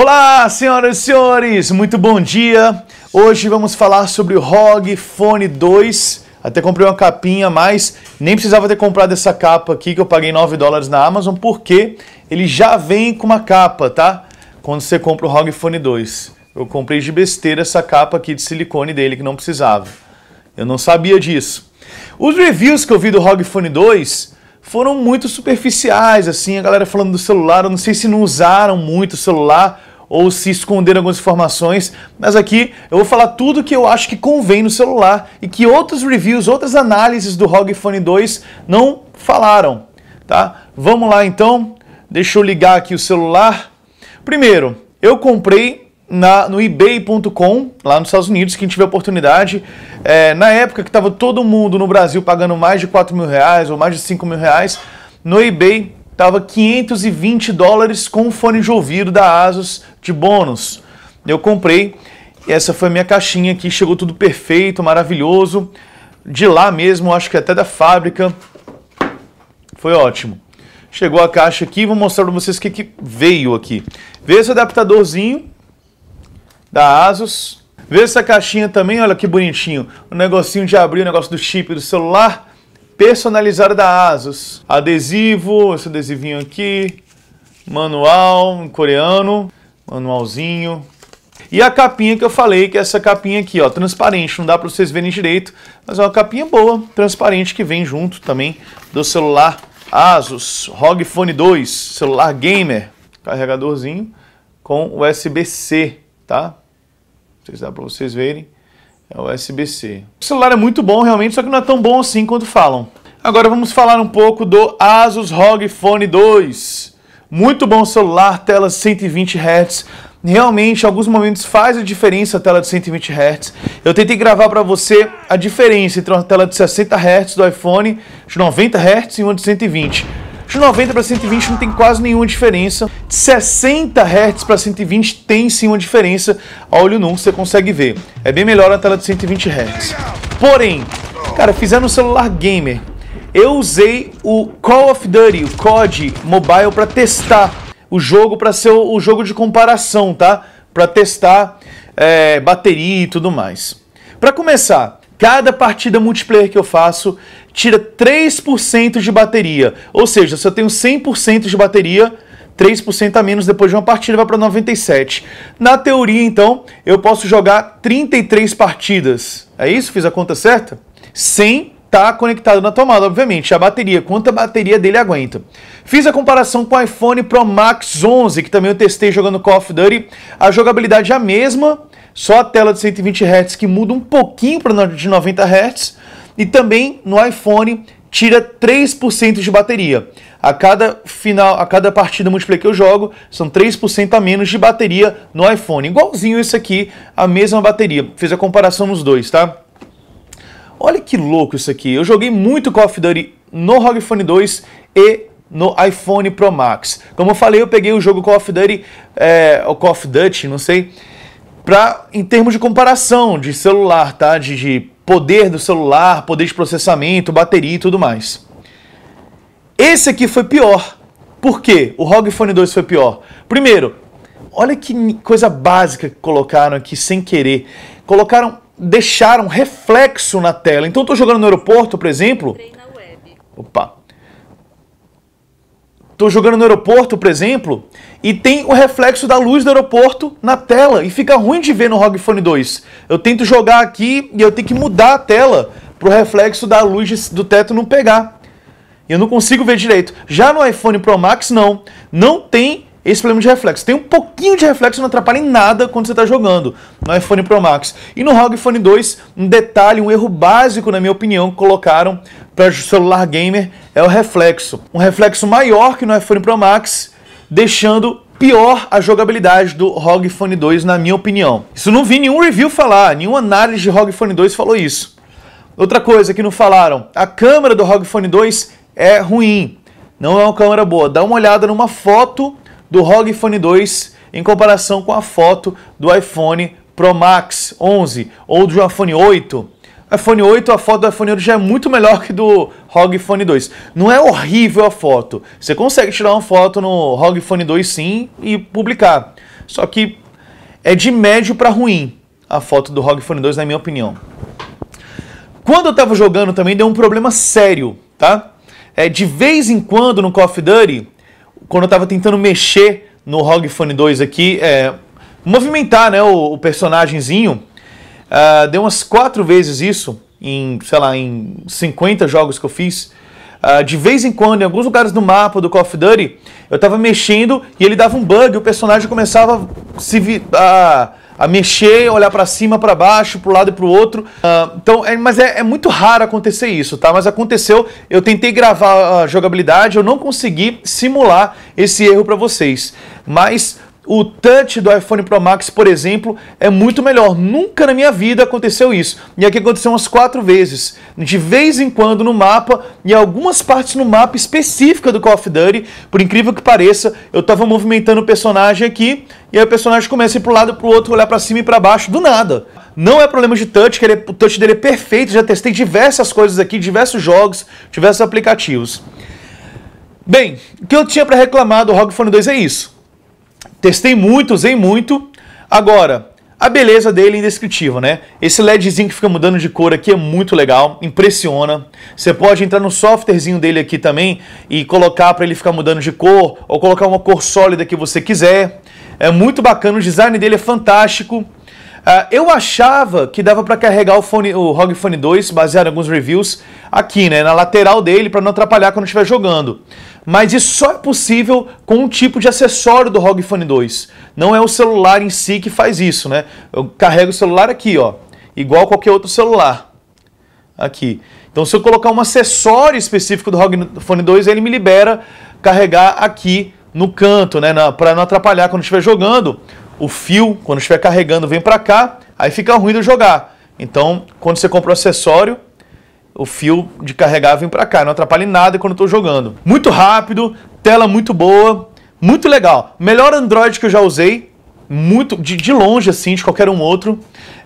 Olá, senhoras e senhores, muito bom dia. Hoje vamos falar sobre o ROG Phone 2. Até comprei uma capinha, mas nem precisava ter comprado essa capa aqui que eu paguei 9 dólares na Amazon, porque ele já vem com uma capa, tá? Quando você compra o ROG Phone 2. Eu comprei de besteira essa capa aqui de silicone dele que não precisava. Eu não sabia disso. Os reviews que eu vi do ROG Phone 2 foram muito superficiais, assim, a galera falando do celular, eu não sei se não usaram muito o celular ou se esconderam algumas informações, mas aqui eu vou falar tudo que eu acho que convém no celular e que outros reviews, outras análises do ROG Phone 2 não falaram, tá? Vamos lá então, deixa eu ligar aqui o celular. Primeiro, eu comprei na, no ebay.com, lá nos Estados Unidos, quem tiver oportunidade. É, na época que estava todo mundo no Brasil pagando mais de 4 mil reais ou mais de 5 mil reais, no eBay estava 520 dólares com o fone de ouvido da Asus de bônus. Eu comprei e essa foi a minha caixinha aqui, chegou tudo perfeito, maravilhoso. De lá mesmo, acho que até da fábrica. Foi ótimo. Chegou a caixa aqui, vou mostrar para vocês o que, que veio aqui. Vê esse adaptadorzinho da Asus. Vê essa caixinha também, olha que bonitinho. O negocinho de abrir o negócio do chip do celular personalizada da ASUS. Adesivo, esse adesivinho aqui, manual em coreano, manualzinho. E a capinha que eu falei, que é essa capinha aqui, ó, transparente, não dá para vocês verem direito, mas é uma capinha boa, transparente, que vem junto também do celular Asus ROG Phone 2, celular gamer, carregadorzinho com USB-C, tá? Não sei se dá para vocês verem. É o USB-C. O celular é muito bom realmente, só que não é tão bom assim quanto falam. Agora vamos falar um pouco do Asus ROG Phone 2. Muito bom celular, tela 120 Hz. Realmente, em alguns momentos faz a diferença a tela de 120 Hz. Eu tentei gravar para você a diferença entre uma tela de 60 Hz do iPhone, de 90 Hz e uma de 120 de 90 para 120 não tem quase nenhuma diferença. De 60 Hz para 120 tem sim uma diferença. A olho nu você consegue ver. É bem melhor a tela de 120 Hz. Porém, cara, fizeram um celular gamer. Eu usei o Call of Duty, o COD Mobile para testar o jogo para ser o jogo de comparação, tá? Para testar é, bateria e tudo mais. Para começar, cada partida multiplayer que eu faço, tira 3% de bateria. Ou seja, se eu tenho 100% de bateria, 3% a menos depois de uma partida vai para 97. Na teoria, então, eu posso jogar 33 partidas. É isso? Fiz a conta certa? Sem tá conectado na tomada, obviamente, a bateria, Quanta bateria dele aguenta. Fiz a comparação com o iPhone Pro Max 11, que também eu testei jogando Call of Duty, a jogabilidade é a mesma, só a tela de 120 Hz que muda um pouquinho para de 90 Hz, e também no iPhone tira 3% de bateria. A cada final, a cada partida multiplayer que eu jogo, são 3% a menos de bateria no iPhone. Igualzinho isso aqui, a mesma bateria. Fiz a comparação nos dois, tá? Olha que louco isso aqui. Eu joguei muito Call of Duty no ROG Phone 2 e no iPhone Pro Max. Como eu falei, eu peguei o jogo Call of Duty, é, eh, o Call of Duty, não sei, pra, em termos de comparação de celular, tá? De, de poder do celular, poder de processamento, bateria e tudo mais. Esse aqui foi pior. Por quê? O ROG Phone 2 foi pior. Primeiro, olha que coisa básica que colocaram aqui sem querer. Colocaram, deixaram reflexo na tela. Então eu estou jogando no aeroporto, por exemplo. Opa. Estou jogando no aeroporto, por exemplo, e tem o reflexo da luz do aeroporto na tela e fica ruim de ver no ROG Phone 2. Eu tento jogar aqui e eu tenho que mudar a tela para o reflexo da luz do teto não pegar. Eu não consigo ver direito. Já no iPhone Pro Max não, não tem esse problema de reflexo. Tem um pouquinho de reflexo, não atrapalha em nada quando você está jogando no iPhone Pro Max. E no ROG Phone 2, um detalhe, um erro básico, na minha opinião, que colocaram para o celular gamer é o reflexo. Um reflexo maior que no iPhone Pro Max, deixando pior a jogabilidade do ROG Phone 2, na minha opinião. Isso não vi nenhum review falar, nenhuma análise de ROG Phone 2 falou isso. Outra coisa que não falaram, a câmera do ROG Phone 2 é ruim. Não é uma câmera boa. Dá uma olhada numa foto do ROG Phone 2 em comparação com a foto do iPhone Pro Max 11 ou do iPhone 8. iPhone 8, a foto do iPhone 8 já é muito melhor que do ROG Phone 2. Não é horrível a foto. Você consegue tirar uma foto no ROG Phone 2 sim e publicar. Só que é de médio para ruim a foto do ROG Phone 2 na minha opinião. Quando eu estava jogando também deu um problema sério, tá? É, de vez em quando no Call of Duty quando eu estava tentando mexer no ROG Phone 2 aqui, é, movimentar né, o, o personagemzinho, uh, deu umas quatro vezes isso, em, sei lá, em 50 jogos que eu fiz. Uh, de vez em quando, em alguns lugares do mapa do Call of Duty, eu tava mexendo e ele dava um bug, o personagem começava a se vir, a a mexer, olhar para cima, para baixo, para o lado e para o outro. Uh, então, é, mas é, é, muito raro acontecer isso, tá? Mas aconteceu. Eu tentei gravar a jogabilidade, eu não consegui simular esse erro para vocês. Mas o touch do iPhone Pro Max, por exemplo, é muito melhor. Nunca na minha vida aconteceu isso. E aqui aconteceu umas quatro vezes. De vez em quando no mapa, e algumas partes no mapa específica do Call of Duty, por incrível que pareça, eu estava movimentando o personagem aqui, e aí o personagem começa a ir pro lado, e pro outro, olhar para cima e para baixo, do nada. Não é problema de touch, que ele, é, o touch dele é perfeito, já testei diversas coisas aqui, diversos jogos, diversos aplicativos. Bem, o que eu tinha para reclamar do ROG Phone 2 é isso. Testei muitos, usei muito. Agora, a beleza dele é indescritível, né? Esse LEDzinho que fica mudando de cor aqui é muito legal, impressiona. Você pode entrar no softwarezinho dele aqui também e colocar para ele ficar mudando de cor ou colocar uma cor sólida que você quiser. É muito bacana, o design dele é fantástico. Uh, eu achava que dava para carregar o, fone, o ROG Phone 2, baseado em alguns reviews, aqui, né, na lateral dele, para não atrapalhar quando estiver jogando mas isso só é possível com um tipo de acessório do ROG Phone 2. Não é o celular em si que faz isso, né? Eu carrego o celular aqui, ó, igual qualquer outro celular. Aqui. Então, se eu colocar um acessório específico do ROG Phone 2, ele me libera carregar aqui no canto, né, para não atrapalhar quando estiver jogando. O fio, quando estiver carregando, vem para cá, aí fica ruim de jogar. Então, quando você compra o um acessório, o fio de carregar vem para cá, não atrapalha em nada quando eu estou jogando. Muito rápido, tela muito boa, muito legal. Melhor Android que eu já usei, muito de, de longe assim, de qualquer um outro.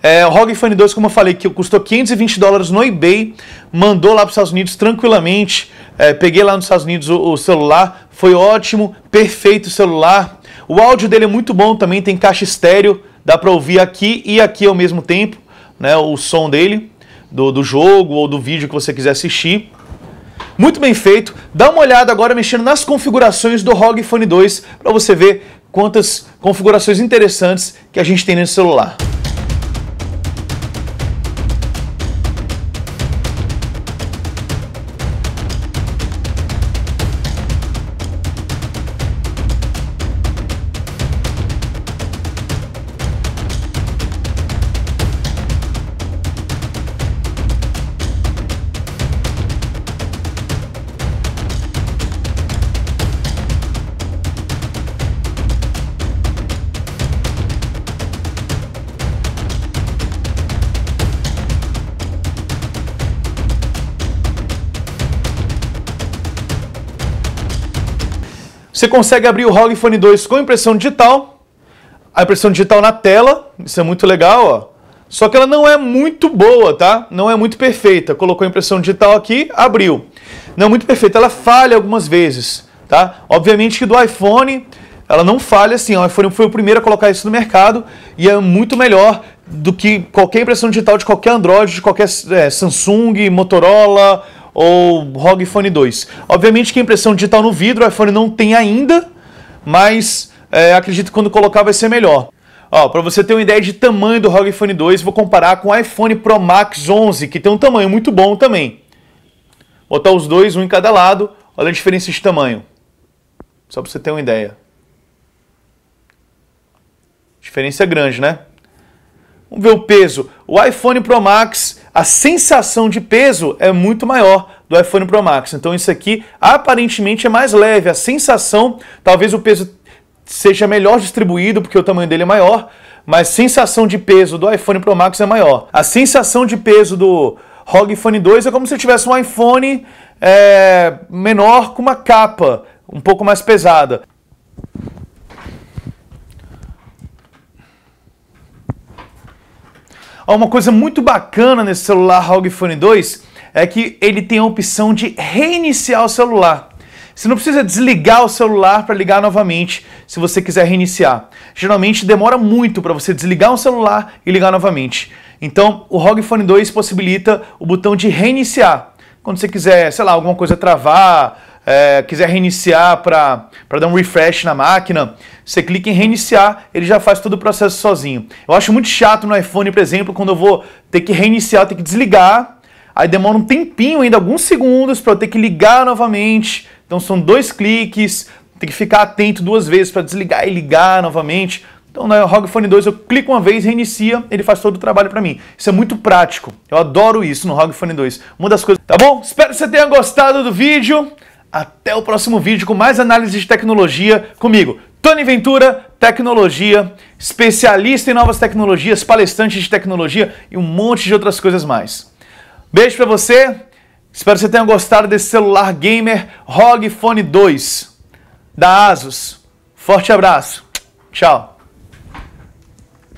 É, o ROG Phone 2, como eu falei, que custou 520 dólares no eBay, mandou lá para os Estados Unidos tranquilamente. É, peguei lá nos Estados Unidos o, o celular, foi ótimo, perfeito o celular. O áudio dele é muito bom também, tem caixa estéreo, dá para ouvir aqui e aqui ao mesmo tempo, né, o som dele do, do jogo ou do vídeo que você quiser assistir. Muito bem feito. Dá uma olhada agora mexendo nas configurações do ROG Phone 2 para você ver quantas configurações interessantes que a gente tem nesse celular. Você consegue abrir o ROG Phone 2 com impressão digital, a impressão digital na tela, isso é muito legal, ó. Só que ela não é muito boa, tá? Não é muito perfeita. Colocou a impressão digital aqui, abriu. Não é muito perfeita, ela falha algumas vezes, tá? Obviamente que do iPhone, ela não falha assim. O iPhone foi o primeiro a colocar isso no mercado e é muito melhor do que qualquer impressão digital de qualquer Android, de qualquer é, Samsung, Motorola, ou ROG Phone 2. Obviamente que a impressão digital no vidro o iPhone não tem ainda, mas é, acredito que quando colocar vai ser melhor. para você ter uma ideia de tamanho do ROG Phone 2, vou comparar com o iPhone Pro Max 11, que tem um tamanho muito bom também. Botar os dois, um em cada lado, olha a diferença de tamanho. Só para você ter uma ideia. Diferença grande, né? Vamos ver o peso. O iPhone Pro Max a sensação de peso é muito maior do iPhone Pro Max. Então isso aqui aparentemente é mais leve, a sensação, talvez o peso seja melhor distribuído porque o tamanho dele é maior, mas sensação de peso do iPhone Pro Max é maior. A sensação de peso do ROG Phone 2 é como se tivesse um iPhone é, menor com uma capa um pouco mais pesada. Uma coisa muito bacana nesse celular ROG Phone 2 é que ele tem a opção de reiniciar o celular. Você não precisa desligar o celular para ligar novamente se você quiser reiniciar. Geralmente demora muito para você desligar um celular e ligar novamente. Então, o ROG Phone 2 possibilita o botão de reiniciar. Quando você quiser, sei lá, alguma coisa travar, é, quiser reiniciar para dar um refresh na máquina, você clica em reiniciar, ele já faz todo o processo sozinho. Eu acho muito chato no iPhone, por exemplo, quando eu vou ter que reiniciar, ter que desligar, aí demora um tempinho ainda, alguns segundos, para eu ter que ligar novamente. Então são dois cliques, tem que ficar atento duas vezes para desligar e ligar novamente. Então no ROG Phone 2 eu clico uma vez, reinicia, ele faz todo o trabalho para mim. Isso é muito prático. Eu adoro isso no ROG Phone 2. Uma das coisas, tá bom? Espero que você tenha gostado do vídeo. Até o próximo vídeo com mais análises de tecnologia comigo, Tony Ventura, tecnologia, especialista em novas tecnologias, palestrante de tecnologia e um monte de outras coisas mais. Beijo para você. Espero que você tenha gostado desse celular gamer ROG Phone 2 da Asus. Forte abraço. Tchau.